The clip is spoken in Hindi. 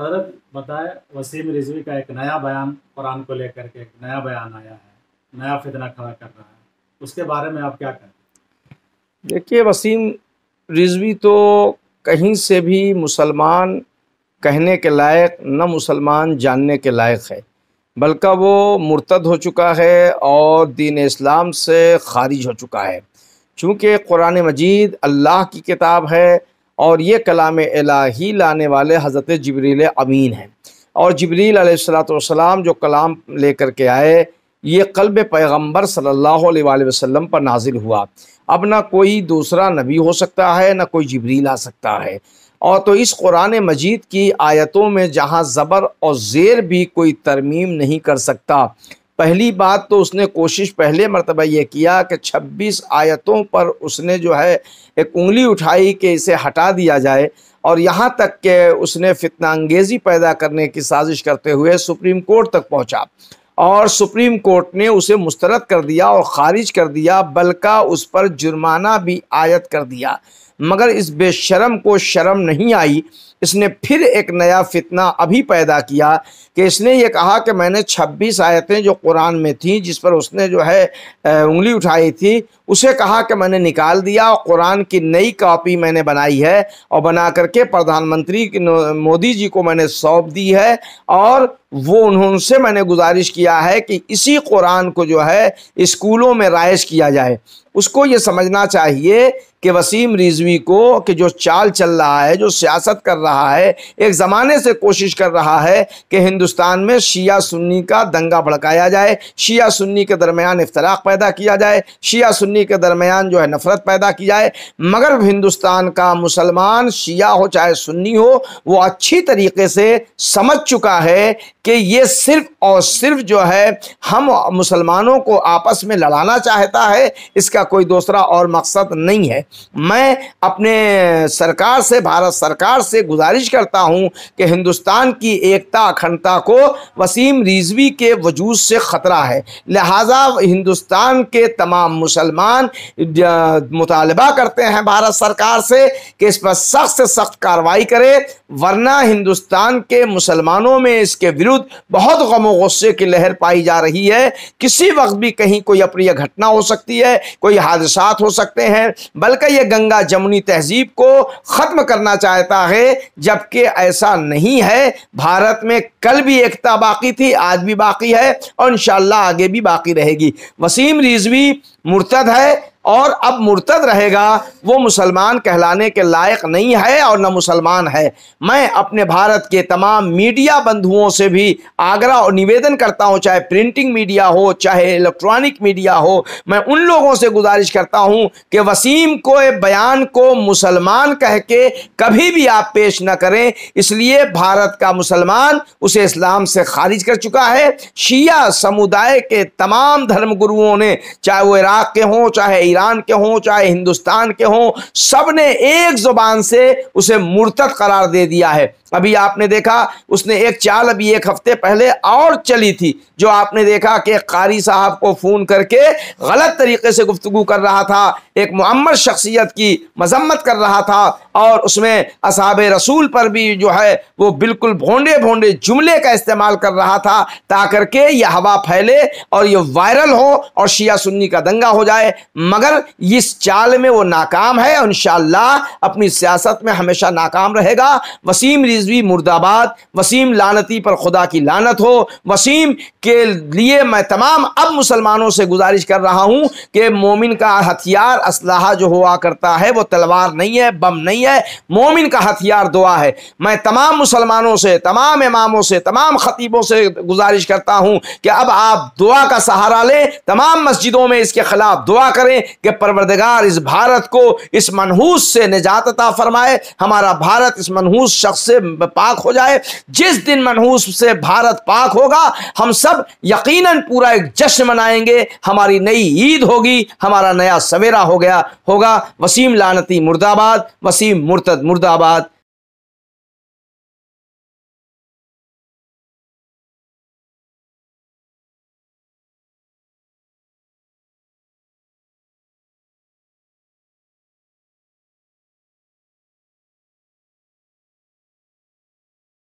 हजरत बताए वसीम रिजवी का एक नया बयान कुरान को लेकर के एक नया बयान आया है नया फितना खड़ा कर रहा है उसके बारे में आप क्या कहें देखिए वसीम रिजवी तो कहीं से भी मुसलमान कहने के लायक न मुसलमान जानने के लायक है बल्कि वो मुर्तद हो चुका है और दीन इस्लाम से खारिज हो चुका है चूँकि कुरान मजीद अल्लाह की किताब है और ये कलाम इलाही लाने वाले हज़रत जबरील अमीन हैं और जबरील सलाम जो कलाम ले के आए ये कल्ब पैगम्बर सल्ला वसम पर नाजिल हुआ अब ना कोई दूसरा नबी हो सकता है ना कोई जबरील आ सकता है और तो इस कुरान मजीद की आयतों में जहाँ ज़बर और ज़ेर भी कोई तरमीम नहीं कर सकता पहली बात तो उसने कोशिश पहले मरतबा ये किया कि 26 आयतों पर उसने जो है एक उंगली उठाई कि इसे हटा दिया जाए और यहाँ तक के उसने फितना अंगेज़ी पैदा करने की साजिश करते हुए सुप्रीम कोर्ट तक पहुँचा और सुप्रीम कोर्ट ने उसे मुस्तरद कर दिया और ख़ारिज कर दिया बल्कि उस पर जुर्माना भी आयत कर दिया मगर इस बेशरम को शर्म नहीं आई इसने फिर एक नया फितना अभी पैदा किया कि इसने ये कहा कि मैंने 26 आयतें जो कुरान में थीं जिस पर उसने जो है उंगली उठाई थी उसे कहा कि मैंने निकाल दिया और कुरान की नई कॉपी मैंने बनाई है और बना करके प्रधानमंत्री मोदी जी को मैंने सौंप दी है और वो उन्होंने मैंने गुजारिश किया है कि इसी कुरान को जो है स्कूलों में राइज किया जाए उसको ये समझना चाहिए कि वसीम रिजवी को कि जो चाल चल रहा है जो सियासत कर रहा है एक ज़माने से कोशिश कर रहा है कि हिंदुस्तान में शिया सुन्नी का दंगा भड़काया जाए शिया सुन्नी के दरमियान इफ्तराक पैदा किया जाए शिया सुन्नी के दरमियान जो है नफ़रत पैदा की जाए मगर हिंदुस्तान का मुसलमान शिया हो चाहे सुन्नी हो वो अच्छी तरीके से समझ चुका है कि ये सिर्फ और सिर्फ जो है हम मुसलमानों को आपस में लड़ाना चाहता है इसका कोई दूसरा और मकसद नहीं है मैं अपने सरकार से भारत सरकार से गुजारिश करता हूं कि हिंदुस्तान की एकता अखंडता को वसीम रिजवी के वजूद से ख़तरा है लिहाजा हिंदुस्तान के तमाम मुसलमान मुतालबा करते हैं भारत सरकार से कि इस पर सख्त से सख्त कार्रवाई करे वरना हिंदुस्तान के मुसलमानों में इसके विरुद्ध बहुत गम गुस्से की लहर पाई जा रही है किसी वक्त भी कहीं कोई अप्रिय घटना हो सकती है कोई हादसात हो सकते हैं बल्कि बल्कि यह गंगा जमुनी तहजीब को ख़त्म करना चाहता है जबकि ऐसा नहीं है भारत में कल भी एकता बाकी थी आज भी बाकी है और इन आगे भी बाकी रहेगी वसीम रिजवी मुर्तद है और अब मुर्तद रहेगा वो मुसलमान कहलाने के लायक नहीं है और ना मुसलमान है मैं अपने भारत के तमाम मीडिया बंधुओं से भी आग्रह और निवेदन करता हूँ चाहे प्रिंटिंग मीडिया हो चाहे इलेक्ट्रॉनिक मीडिया हो मैं उन लोगों से गुजारिश करता हूँ कि वसीम को बयान को मुसलमान कह के कभी भी आप पेश ना करें इसलिए भारत का मुसलमान उसे इस्लाम से खारिज कर चुका है शिया समुदाय के तमाम धर्मगुरुओं ने चाहे वो इराक के हों चाहे ईरान के हों चाहे हिंदुस्तान के हों सब ने एक ज़ुबान से उसे मुर्तद करार दे दिया है अभी आपने देखा उसने एक चाल अभी एक हफ्ते पहले और चली थी जो आपने देखा कि कारी साहब को फ़ोन करके गलत तरीके से गुफ्तु कर रहा था एक मम्मर शख्सियत की मजम्मत कर रहा था और उसमें असाब रसूल पर भी जो है वो बिल्कुल भोंडे भोंडे जुमले का इस्तेमाल कर रहा था ता करके यह हवा फैले और ये वायरल हो और शिया सुन्नी का दंगा हो जाए मगर इस चाल में वो नाकाम है और इनशाला अपनी सियासत में हमेशा नाकाम रहेगा वसीम रिजवी मुर्दाबाद वसीम लानती पर खुदा की लानत हो वसीम के लिए मैं तमाम अब मुसलमानों से गुजारिश कर रहा हूं कि मोमिन का हथियार असलाहा जो हुआ करता है वो तलवार नहीं है बम नहीं है मोमिन का हथियार दुआ है मैं तमाम मुसलमानों से तमाम इमामों से तमाम ख़तीबों से गुजारिश करता हूं कि अब आप दुआ का सहारा लें तमाम मस्जिदों में इसके ख़िलाफ़ दुआ करें कि परवरदगार इस भारत को इस मनहूस से निजात फरमाए हमारा भारत इस मनहूस शख्स से पाक हो जाए जिस दिन मनहूस से भारत पाक होगा हम सब सब यकीनन पूरा एक जश्न मनाएंगे हमारी नई ईद होगी हमारा नया सवेरा हो गया होगा वसीम लानती मुर्दाबाद वसीम मुर्तद मुर्दाबाद